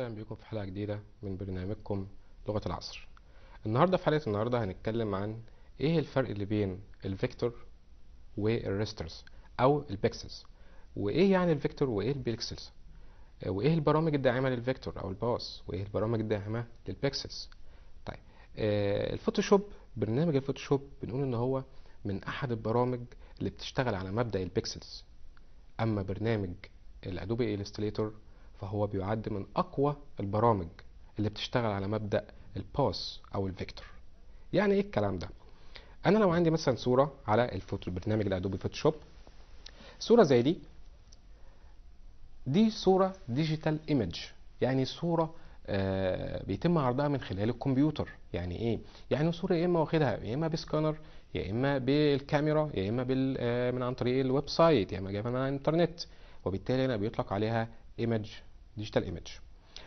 وسهلا بكم في حلقة جديدة من برنامجكم لغة العصر النهاردة في حلقة النهاردة هنتكلم عن ايه الفرق اللي بين الفيكتور والريسترز او البيكسلز وايه يعني الفيكتور وايه البيكسلز وايه البرامج الداعمة للفيكتور او الباص وايه البرامج الداعمة للبيكسلز طيب آه، الفوتوشوب برنامج الفوتوشوب بنقول ان هو من احد البرامج اللي بتشتغل على مبدأ البيكسلز اما برنامج الادوبي الستريتور فهو بيعد من اقوى البرامج اللي بتشتغل على مبدا الباس او الفيكتور يعني ايه الكلام ده انا لو عندي مثلا صوره على الفوتو برنامج الادوبي فوتوشوب صوره زي دي دي صوره ديجيتال ايمج يعني صوره آه، بيتم عرضها من خلال الكمبيوتر يعني ايه يعني صوره يا اما واخدها يا اما بسكانر يا اما بالكاميرا يا اما آه، من عن طريق الويب سايت يا اما جايبها من الانترنت وبالتالي انا بيطلق عليها ايمج ديجيتال ايمج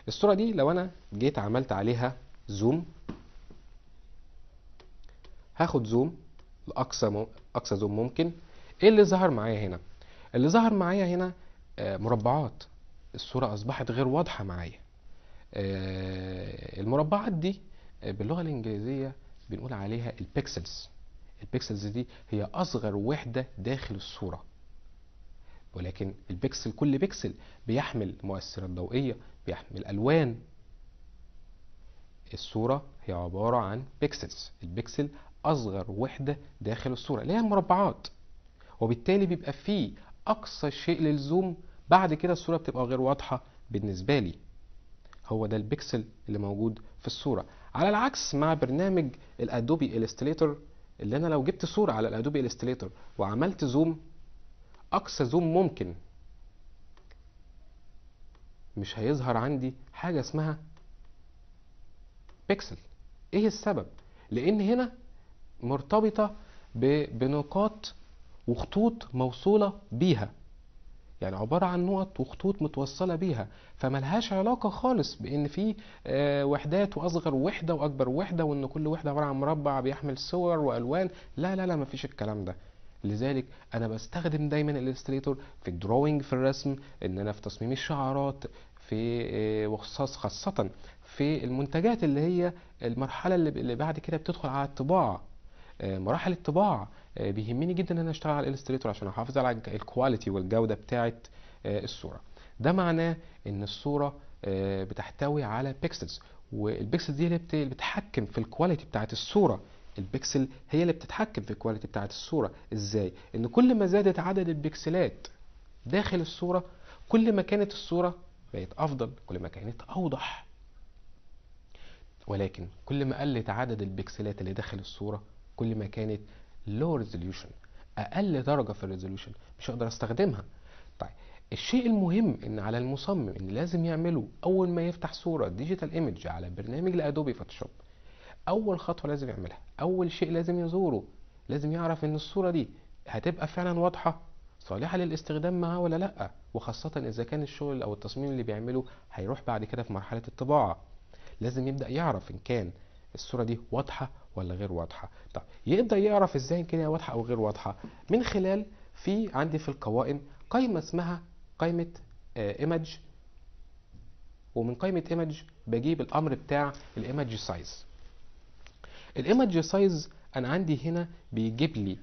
الصوره دي لو انا جيت عملت عليها زوم هاخد زوم لاقصى اقصى زوم ممكن ايه اللي ظهر معايا هنا اللي ظهر معايا هنا آه، مربعات الصوره اصبحت غير واضحه معايا آه، المربعات دي آه، باللغه الانجليزيه بنقول عليها البيكسلز البيكسلز دي هي اصغر وحده داخل الصوره ولكن البكسل كل بكسل بيحمل مؤثرات ضوئية بيحمل ألوان الصورة هي عبارة عن بيكسلز البكسل أصغر وحدة داخل الصورة اللي هي المربعات وبالتالي بيبقى فيه أقصى شيء للزوم بعد كده الصورة بتبقى غير واضحة بالنسبة لي هو ده البكسل اللي موجود في الصورة على العكس مع برنامج الأدوبي إلستريتور اللي أنا لو جبت صورة على الأدوبي إلستريتور وعملت زوم اقصى زوم ممكن مش هيظهر عندي حاجة اسمها بيكسل ايه السبب لان هنا مرتبطة بنقاط وخطوط موصولة بيها يعني عبارة عن نقط وخطوط متوصلة بيها فملهاش علاقة خالص بإن في آه، وحدات وأصغر وحدة وأكبر وحدة وإن كل وحدة عبارة عن مربع بيحمل صور وألوان لا لا لا مفيش الكلام ده لذلك انا بستخدم دايما الالستريتور في الدروينج في الرسم ان انا في تصميم الشعارات في آه، وخصاص خاصة في المنتجات اللي هي المرحلة اللي بعد كده بتدخل على الطباعة آه، مراحل الطباعة آه، بيهمني جدا ان انا اشتغل على الالستريتور عشان احافظ على الكواليتي والجودة بتاعة الصورة ده معناه ان الصورة بتحتوي على بيكسلز والبيكسلز دي اللي بتحكم في الكواليتي بتاعة الصورة البكسل هي اللي بتتحكم في الكواليتي بتاعه الصوره ازاي ان كل ما زادت عدد البكسلات داخل الصوره كل ما كانت الصوره بقت افضل كل ما كانت اوضح ولكن كل ما قلت عدد البكسلات اللي داخل الصوره كل ما كانت لو ريزوليوشن اقل درجه في الريزوليوشن مش هقدر استخدمها طيب الشيء المهم ان على المصمم ان لازم يعمله اول ما يفتح صوره ديجيتال ايمج على برنامج الادوبي فوتوشوب اول خطوه لازم يعملها اول شيء لازم يزوره لازم يعرف ان الصوره دي هتبقى فعلا واضحه صالحه للاستخدام معاه ولا لا وخاصه اذا كان الشغل او التصميم اللي بيعمله هيروح بعد كده في مرحله الطباعه لازم يبدا يعرف ان كان الصوره دي واضحه ولا غير واضحه طب يقدر يعرف ازاي ان كانت واضحه او غير واضحه من خلال في عندي في القوائم قائمه اسمها قائمه ايمج آه، ومن قائمه ايمج بجيب الامر بتاع الايمج سايز الايمج سايز انا عندي هنا بيجيب لي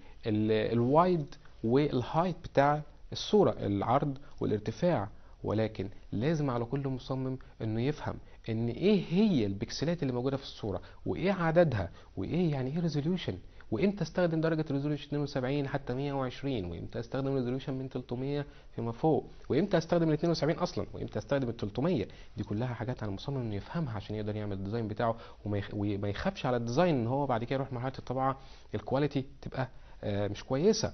الوايد والهايت بتاع الصورة العرض والارتفاع ولكن لازم على كل مصمم انه يفهم ان ايه هي البكسلات اللي موجودة في الصورة وايه عددها وايه يعني ايه ريزوليوشن وامتى استخدم درجه ريزوليوشن 72 حتى 120 وامتى استخدم ريزوليوشن من 300 فيما فوق وامتى استخدم ال 72 اصلا وامتى استخدم ال 300 دي كلها حاجات على المصمم انه يفهمها عشان يقدر يعمل الديزاين بتاعه وما يخافش على الديزاين ان هو بعد كده يروح مرحله الطباعه الكواليتي تبقى آه، مش كويسه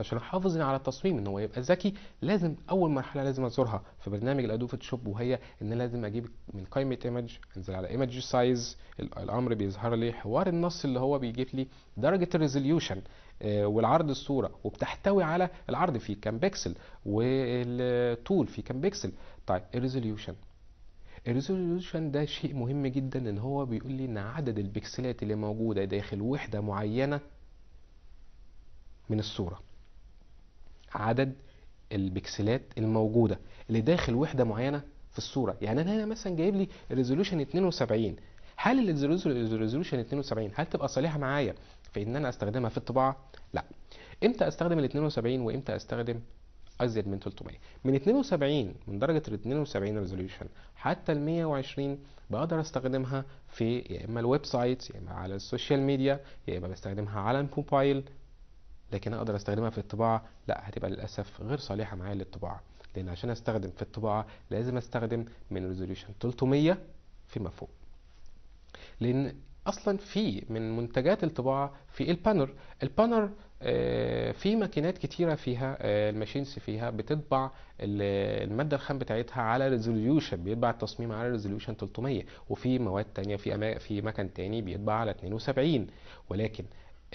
عشان احافظ على التصميم ان هو يبقى ذكي لازم اول مرحله لازم ازورها في برنامج الادوبي فوتوشوب وهي ان لازم اجيب من قائمه ايمج انزل على ايمج سايز الامر بيظهر لي حوار النص اللي هو بيجيب لي درجه الريزوليوشن آه، والعرض الصوره وبتحتوي على العرض في كام بكسل والطول في كام بكسل طيب الريزوليوشن الريزوليوشن ده شيء مهم جدا ان هو بيقول لي ان عدد البكسلات اللي موجوده داخل وحده معينه من الصوره عدد البكسلات الموجودة اللي داخل وحدة معينة في الصورة يعني أنا هنا مثلا جايب لي ريزولوشن 72 هل الريزولوشن 72 هل تبقى صالحة معايا في إن أنا أستخدمها في الطباعة؟ لا إمتى أستخدم ال 72 وإمتى أستخدم أزيد من 300 من 72 من درجة ال 72 ريزوليوشن حتى ال 120 بقدر استخدمها في يا اما الويب سايت يا اما على السوشيال ميديا يا اما بستخدمها على الموبايل لكن اقدر استخدمها في الطباعه لا هتبقى للاسف غير صالحه معايا للطباعه لان عشان استخدم في الطباعه لازم استخدم من ريزوليوشن 300 فيما فوق لان اصلا في من منتجات الطباعه في البانر البانر آه، في ماكينات كتيره فيها الماشينز آه، فيها بتطبع الماده الخام بتاعتها على ريزوليوشن بيطبع التصميم على ريزوليوشن 300 وفي مواد تانية في في مكن تاني بيطبع على 72 ولكن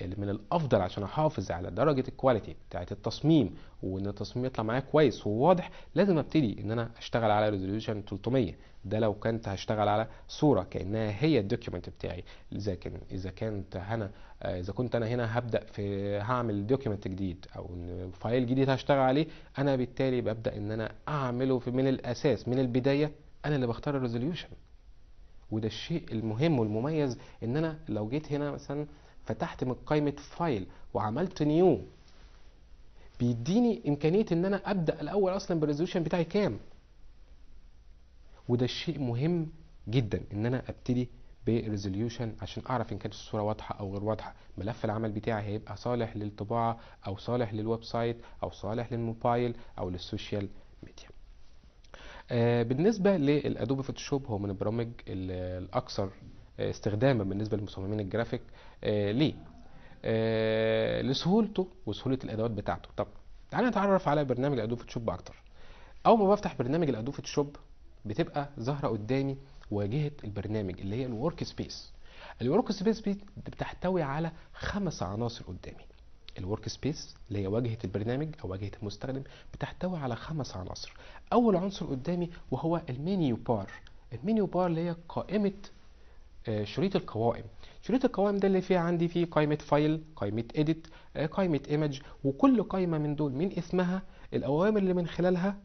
اللي من الافضل عشان احافظ على درجه الكواليتي بتاعت التصميم وان التصميم يطلع معايا كويس وواضح لازم ابتدي ان انا اشتغل على ريزوليوشن 300 ده لو كنت هشتغل على صوره كانها هي الدوكيومنت بتاعي كان اذا كانت انا اذا كنت انا هنا هبدا في هعمل دوكيومنت جديد او فايل جديد هشتغل عليه انا بالتالي ببدا ان انا اعمله في من الاساس من البدايه انا اللي بختار الريزوليوشن وده الشيء المهم والمميز ان انا لو جيت هنا مثلا فتحت من قائمه فايل وعملت نيو بيديني امكانيه ان انا ابدا الاول اصلا بالريزوليوشن بتاعي كام وده الشيء مهم جدا ان انا ابتدي بريزوليوشن عشان اعرف ان كانت الصوره واضحه او غير واضحه ملف العمل بتاعي هيبقى صالح للطباعه او صالح للويب سايت او صالح للموبايل او للسوشيال ميديا آه، بالنسبه للادوبي فوتوشوب هو من البرامج الاكثر استخداما بالنسبه لمصممين الجرافيك آه، ليه آه، لسهولته وسهوله الادوات بتاعته طب تعالى نتعرف على برنامج الادوب فوتوشوب اكتر اول ما بفتح برنامج الادوب فوتوشوب بتبقى ظاهره قدامي واجهه البرنامج اللي هي الورك سبيس الورك سبيس بتحتوي على خمس عناصر قدامي الورك سبيس اللي هي واجهه البرنامج او واجهه المستخدم بتحتوي على خمس عناصر اول عنصر قدامي وهو المنيو بار المنيو بار اللي هي قائمه آه، شريط القوائم شريط القوائم ده اللي فيه عندي فيه قائمة فايل قائمة edit آه، قائمة image وكل قائمة من دول من اسمها الأوامر اللي من خلالها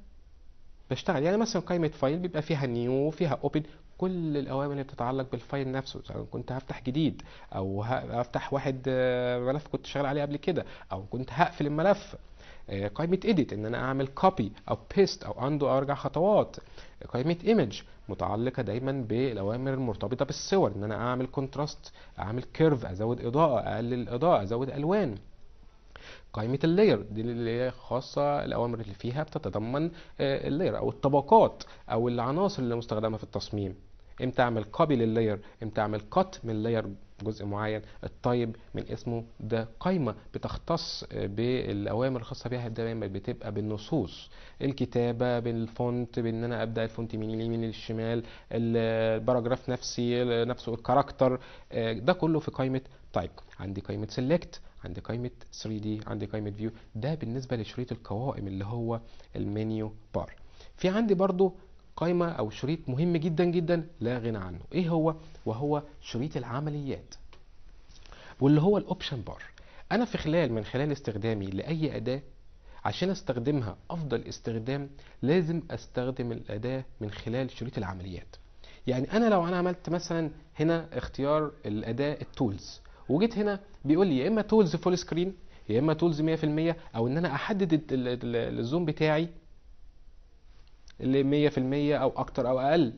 بشتغل يعني مثلا قائمة فايل بيبقى فيها نيو فيها اوبن كل الأوامر اللي بتتعلق بالفايل نفسه سواء كنت هفتح جديد أو هفتح واحد آه، ملف كنت شغال عليه قبل كده أو كنت هقفل الملف قائمة edit ان انا اعمل copy او paste او undo او ارجع خطوات قائمة image متعلقه دايما بالاوامر المرتبطه بالصور ان انا اعمل كونتراست اعمل كيرف ازود اضاءه اقلل اضاءه ازود الوان قائمة اللاير دي اللي هي خاصة الأوامر اللي فيها بتتضمن آه، اللاير أو الطبقات أو العناصر اللي مستخدمة في التصميم امتى اعمل كوبي لللاير امتى اعمل كات من لاير جزء معين الطيب من اسمه ده قايمه بتختص بالاوامر الخاصه بها دايما بتبقى بالنصوص الكتابه بالفونت بان انا ابدا الفونت من اليمين للشمال الباراجراف نفسي نفسه الكاركتر آه، ده كله في قايمه طيب عندي قايمه سيلكت عندي قايمه 3 دي عندي قايمه فيو ده بالنسبه لشريط القوائم اللي هو المنيو بار في عندي برضو قائمة أو شريط مهم جدا جدا لا غنى عنه إيه هو؟ وهو شريط العمليات واللي هو الأوبشن بار أنا في خلال من خلال استخدامي لأي أداة عشان استخدمها أفضل استخدام لازم استخدم الأداة من خلال شريط العمليات يعني أنا لو أنا عملت مثلا هنا اختيار الأداة التولز وجيت هنا بيقول لي يا إما تولز فول سكرين يا إما تولز 100% أو إن أنا أحدد الزوم بتاعي اللي 100% او اكتر او اقل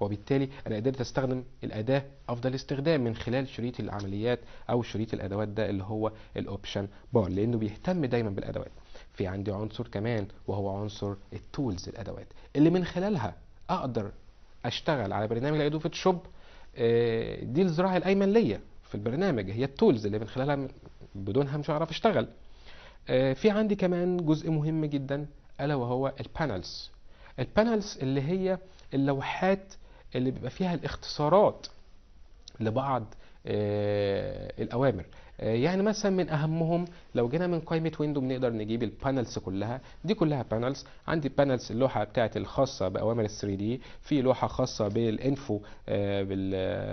وبالتالي انا قدرت استخدم الاداه افضل استخدام من خلال شريط العمليات او شريط الادوات ده اللي هو الاوبشن بار لانه بيهتم دايما بالادوات في عندي عنصر كمان وهو عنصر التولز الادوات اللي من خلالها اقدر اشتغل على برنامج الايدو فوتوشوب آه، دي الذراع الايمن ليا في البرنامج هي التولز اللي من خلالها بدونها مش هعرف اشتغل آه، في عندي كمان جزء مهم جدا ألا وهو البانلز البانلز اللي هي اللوحات اللي بيبقى فيها الاختصارات لبعض آه، الأوامر آه، يعني مثلا من اهمهم لو جينا من قائمه ويندو بنقدر نجيب البانلز كلها دي كلها بانلز عندي بانلز اللوحه بتاعت الخاصه باوامر ال 3 دي في لوحه خاصه بالانفو آه،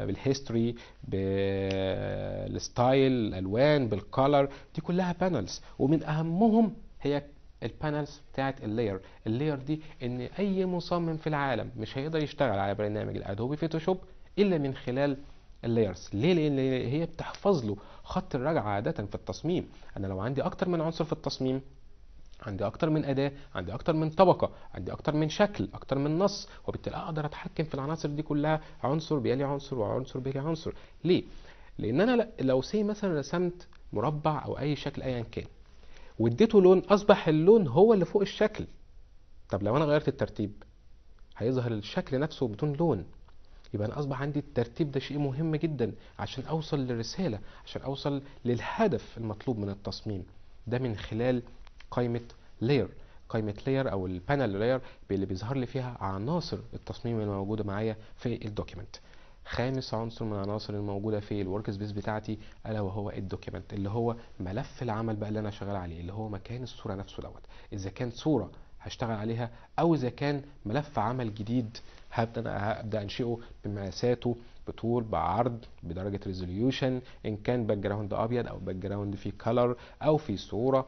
بالهيستوري بالستايل الالوان بالكولر دي كلها بانلز ومن اهمهم هي البانلز بتاعت اللاير اللاير دي ان اي مصمم في العالم مش هيقدر يشتغل على برنامج الادوبي فوتوشوب الا من خلال اللايرز ليه لان هي بتحفظ له خط الرجعه عاده في التصميم انا لو عندي اكتر من عنصر في التصميم عندي اكتر من اداه عندي اكتر من طبقه عندي اكتر من شكل اكتر من نص وبالتالي اقدر اتحكم في العناصر دي كلها عنصر بيلي عنصر وعنصر بيلي عنصر ليه لان انا لو سي مثلا رسمت مربع او اي شكل ايا كان واديته لون اصبح اللون هو اللي فوق الشكل طب لو انا غيرت الترتيب هيظهر الشكل نفسه بدون لون يبقى انا اصبح عندي الترتيب ده شيء مهم جدا عشان اوصل للرساله عشان اوصل للهدف المطلوب من التصميم ده من خلال قائمه لير قائمه لير او البانل لير اللي بيظهر لي فيها عناصر التصميم الموجوده معايا في الدوكيمنت خامس عنصر من العناصر الموجوده في الورك سبيس بتاعتي الا وهو الدوكيمنت اللي هو ملف العمل بقى اللي انا شغال عليه اللي هو مكان الصوره نفسه دوت اذا كان صوره هشتغل عليها او اذا كان ملف عمل جديد هبدا هبدا انشئه بمقاساته بطول بعرض بدرجه ريزوليوشن ان كان باك جراوند ابيض او باك جراوند فيه كلر او في صوره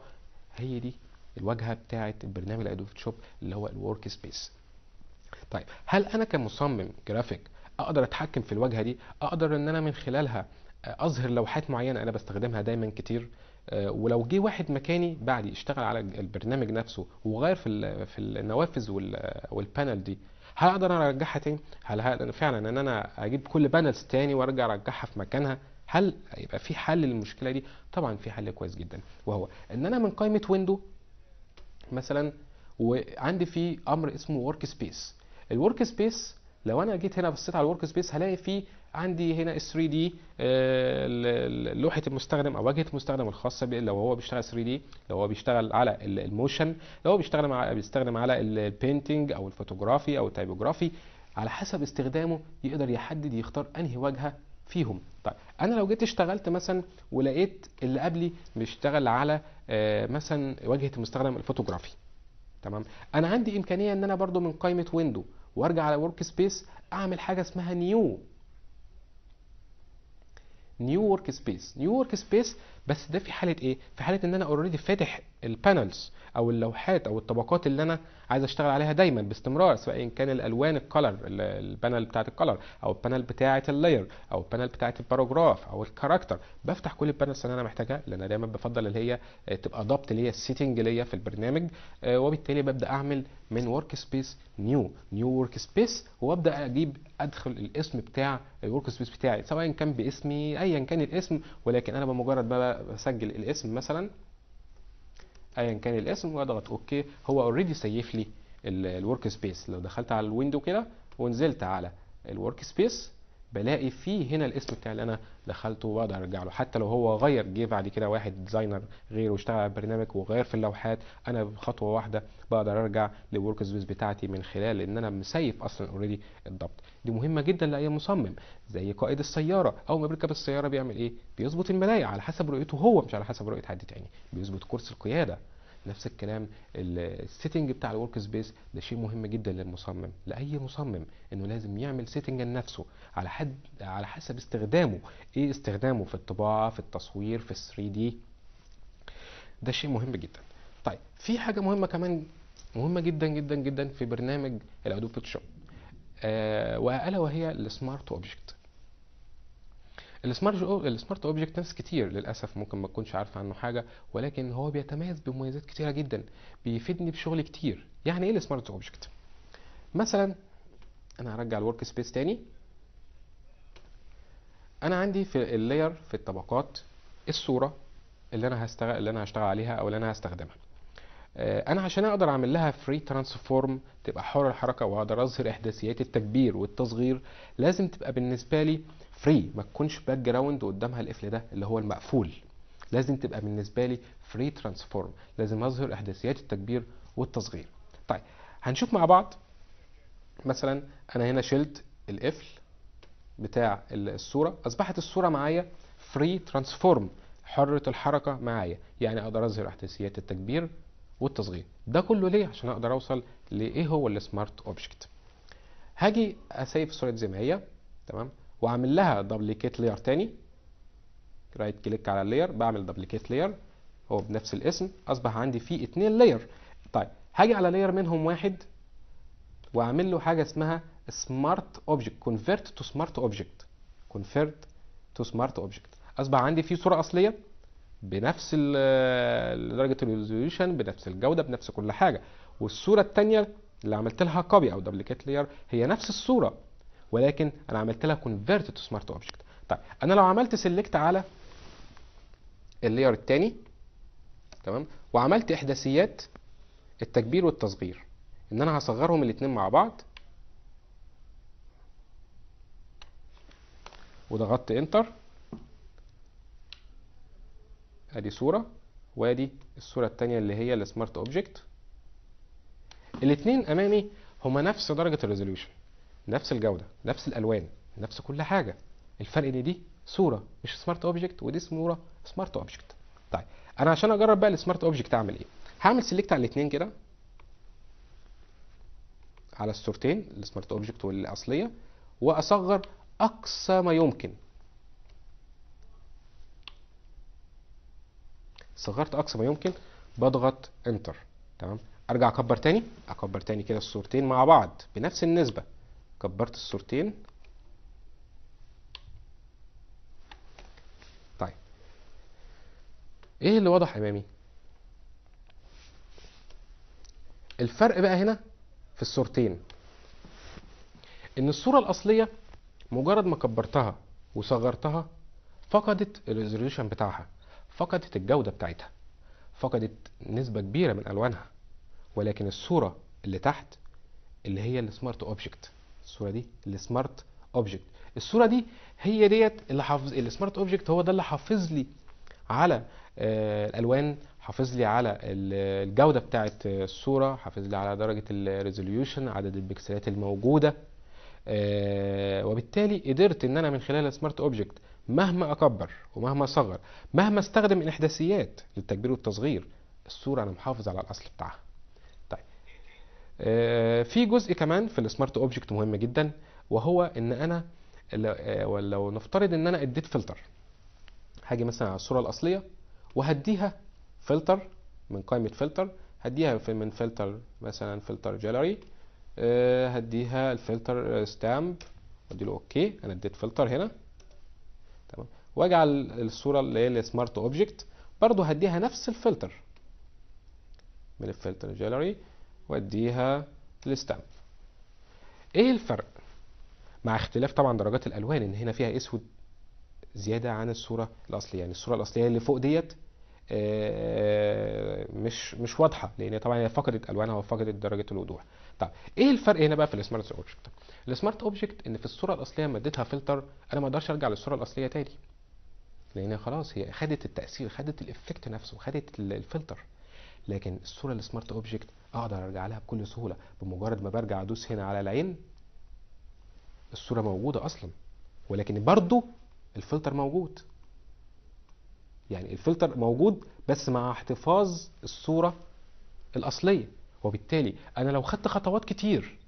هي دي الواجهه بتاعه البرنامج الادوبي فوتوشوب اللي هو الورك سبيس طيب هل انا كمصمم جرافيك اقدر اتحكم في الواجهه دي اقدر ان انا من خلالها آه، اظهر لوحات معينه انا بستخدمها دايما كتير آه، ولو جه واحد مكاني بعدي اشتغل على البرنامج نفسه وغير في في النوافذ والبانل دي هل اقدر ارجعها تاني هل فعلا ان انا اجيب كل بانلز تاني وارجع ارجعها في مكانها هل يبقى في حل للمشكله دي طبعا في حل كويس جدا وهو ان انا من قائمه ويندو مثلا وعندي في امر اسمه ورك سبيس الورك سبيس لو انا جيت هنا بصيت على الورك سبيس هلاقي في عندي هنا ال 3 دي آه، لوحه المستخدم او واجهه المستخدم الخاصه لو هو بيشتغل 3 دي لو هو بيشتغل على الموشن لو هو بيشتغل بيستخدم على البينتنج او الفوتوغرافي او التايبوجرافي على حسب استخدامه يقدر يحدد يختار انهي واجهه فيهم طيب انا لو جيت اشتغلت مثلا ولقيت اللي قبلي بيشتغل على آه، مثلا واجهه المستخدم الفوتوغرافي تمام انا عندي امكانيه ان انا برضو من قائمه ويندو وارجع على ورك سبيس اعمل حاجه اسمها نيو نيو ورك سبيس نيو ورك سبيس بس ده في حاله ايه في حاله ان انا اوريدي فاتح البانلز او اللوحات او الطبقات اللي انا عايز اشتغل عليها دايما باستمرار سواء كان الالوان الكلر البانل بتاعه الكلر او البانل بتاعه اللاير او البانل بتاعه الباراجراف او الكاركتر بفتح كل البانلز اللي انا محتاجها لان دايما بفضل اللي هي آه، تبقى ضبط ليا السيتنج ليا في البرنامج آه، وبالتالي ببدا اعمل من ورك سبيس نيو نيو ورك سبيس وابدا اجيب ادخل الاسم بتاع الورك سبيس بتاعي سواء كان باسمي ايا كان الاسم ولكن انا بمجرد بقى بسجل الاسم مثلا ايا كان الاسم واضغط اوكي هو اوريدي سيف لي الورك سبيس لو دخلت على الويندو كده ونزلت على الورك سبيس بلاقي فيه هنا الاسم بتاع اللي انا دخلته واقدر ارجع له حتى لو هو غير جه بعد كده واحد ديزاينر غيره واشتغل على البرنامج وغير في اللوحات انا بخطوه واحده بقدر ارجع للورك سبيس بتاعتي من خلال ان انا مسيف اصلا اوريدي الضبط دي مهمه جدا لاي مصمم زي قائد السياره اول ما بيركب السياره بيعمل ايه بيظبط الملايه على حسب رؤيته هو مش على حسب رؤيه حد تاني بيظبط كرسي القياده نفس الكلام السيتنج بتاع الورك سبيس ده شيء مهم جدا للمصمم لاي مصمم انه لازم يعمل سيتنج لنفسه على حد على حسب استخدامه ايه استخدامه في الطباعه في التصوير في 3 دي ده شيء مهم جدا طيب في حاجه مهمه كمان مهمه جدا جدا جدا في برنامج الادوب فوتوشوب آه والا وهي السمارت اوبجكت السمارت السمارت اوبجكت ناس كتير للاسف ممكن ما تكونش عارفه عنه حاجه ولكن هو بيتميز بمميزات كتيره جدا بيفيدني بشغل كتير يعني ايه السمارت اوبجكت مثلا انا هرجع الورك سبيس تاني انا عندي في اللاير في الطبقات الصوره اللي انا هشتغل اللي انا هشتغل عليها او اللي انا هستخدمها آه، انا عشان اقدر اعمل لها فري ترانسفورم تبقى حر الحركه واقدر اظهر احداثيات التكبير والتصغير لازم تبقى بالنسبه لي فري ما تكونش باك جراوند قدامها القفل ده اللي هو المقفول لازم تبقى بالنسبه لي فري ترانسفورم لازم اظهر احداثيات التكبير والتصغير طيب هنشوف مع بعض مثلا انا هنا شلت القفل بتاع الصوره اصبحت الصوره معايا فري ترانسفورم حرة الحركة معايا يعني اقدر اظهر احداثيات التكبير والتصغير ده كله ليه عشان اقدر اوصل لايه هو السمارت اوبجكت هاجي اسيف الصوره زي ما هي تمام واعمل لها دبليكيت لاير تاني رايت كليك على اللاير بعمل دبليكيت لاير هو بنفس الاسم اصبح عندي فيه اتنين لاير طيب هاجي على لاير منهم واحد واعمل له حاجه اسمها سمارت اوبجكت كونفيرت تو سمارت اوبجكت كونفيرت تو سمارت اوبجكت اصبح عندي فيه صوره اصليه بنفس درجه الريزوليوشن بنفس الجوده بنفس كل حاجه والصوره الثانيه اللي عملت لها كوبي او دبليكيت لاير هي نفس الصوره ولكن انا عملت لها كونفيرت تو سمارت اوبجكت طيب انا لو عملت سيلكت على اللاير الثاني تمام وعملت احداثيات التكبير والتصغير ان انا هصغرهم الاثنين مع بعض وضغطت انتر ادي صوره وادي الصوره الثانيه اللي هي السمارت اوبجكت الاثنين امامي هما نفس درجه الريزولوشن نفس الجودة نفس الألوان نفس كل حاجة الفرق ان دي صورة مش سمارت اوبجكت ودي صورة سمارت اوبجكت طيب انا عشان اجرب بقى السمارت اوبجكت اعمل ايه هعمل سيلكت على الاثنين كده على الصورتين السمارت اوبجكت والاصلية واصغر اقصى ما يمكن صغرت اقصى ما يمكن بضغط انتر تمام ارجع اكبر تاني اكبر تاني كده الصورتين مع بعض بنفس النسبه كبرت الصورتين طيب ايه اللي واضح امامي الفرق بقى هنا في الصورتين ان الصوره الاصليه مجرد ما كبرتها وصغرتها فقدت الريزوليوشن بتاعها فقدت الجوده بتاعتها فقدت نسبه كبيره من الوانها ولكن الصوره اللي تحت اللي هي السمارت اوبجكت الصوره دي السمارت اوبجكت الصوره دي هي ديت اللي حافظ السمارت اوبجكت هو ده اللي حافظ لي على آه، الالوان حافظ لي على الجوده بتاعه الصوره حافظ لي على درجه الريزوليوشن عدد البكسلات الموجوده آه، وبالتالي قدرت ان انا من خلال السمارت اوبجكت مهما اكبر ومهما اصغر مهما استخدم الاحداثيات للتكبير والتصغير الصوره انا محافظ على الاصل بتاعها آه، في جزء كمان في السمارت اوبجكت مهم جدا وهو ان انا آه، لو نفترض ان انا اديت فلتر هاجي مثلا على الصوره الاصليه وهديها فلتر من قائمه فلتر هديها من فلتر مثلا فلتر جاليري آه، هديها الفلتر ستامب ادي له اوكي انا اديت فلتر هنا تمام واجعل الصوره اللي هي السمارت اوبجكت برضه هديها نفس الفلتر من الفلتر جاليري واديها الستامب ايه الفرق مع اختلاف طبعا درجات الالوان ان هنا فيها اسود زياده عن الصوره الاصليه يعني الصوره الاصليه اللي فوق ديت آه، مش مش واضحه لان طبعا هي فقدت الوانها وفقدت درجه الوضوح طب ايه الفرق هنا بقى في السمارت اوبجكت السمارت اوبجكت ان في الصوره الاصليه مديتها اديتها فلتر انا ما اقدرش ارجع للصوره الاصليه تاني لان خلاص هي خدت التاثير خدت الافكت نفسه خدت الفلتر لكن الصوره السمارت اوبجكت اقدر ارجع لها بكل سهوله بمجرد ما برجع ادوس هنا على العين الصوره موجوده اصلا ولكن برضو الفلتر موجود يعني الفلتر موجود بس مع احتفاظ الصوره الاصليه وبالتالي انا لو خدت خطوات كتير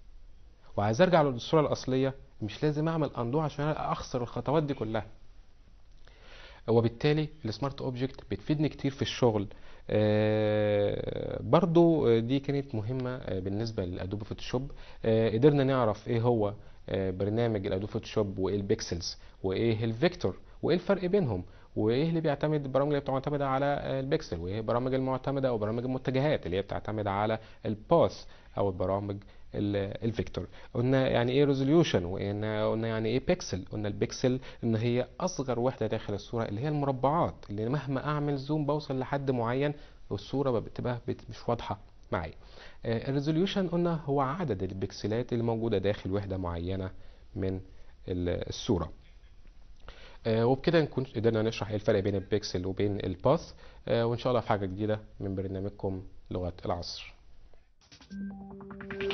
وعايز ارجع للصوره الاصليه مش لازم اعمل اندو عشان اخسر الخطوات دي كلها وبالتالي السمارت اوبجكت بتفيدني كتير في الشغل آه، برضو آه، دي كانت مهمة آه، بالنسبة لأدوبي فوتوشوب قدرنا نعرف ايه هو برنامج الادوبي فوتوشوب وايه البيكسلز وايه الفيكتور وايه الفرق بينهم وايه اللي بيعتمد البرامج اللي بتعتمد على البيكسل وايه البرامج المعتمده او برامج المتجهات اللي هي بتعتمد على الباث او البرامج الفيكتور قلنا يعني ايه ريزوليوشن وقلنا قلنا يعني ايه بيكسل قلنا البيكسل ان هي اصغر وحده داخل الصوره اللي هي المربعات اللي مهما اعمل زوم بوصل لحد معين والصوره بتبقى مش واضحه معايا آه، الريزوليوشن قلنا هو عدد البكسلات اللي موجوده داخل وحده معينه من الصوره آه، وبكده نكون قدرنا نشرح ايه الفرق بين البيكسل وبين الباث آه، وان شاء الله في حاجه جديده من برنامجكم لغه العصر Thank you.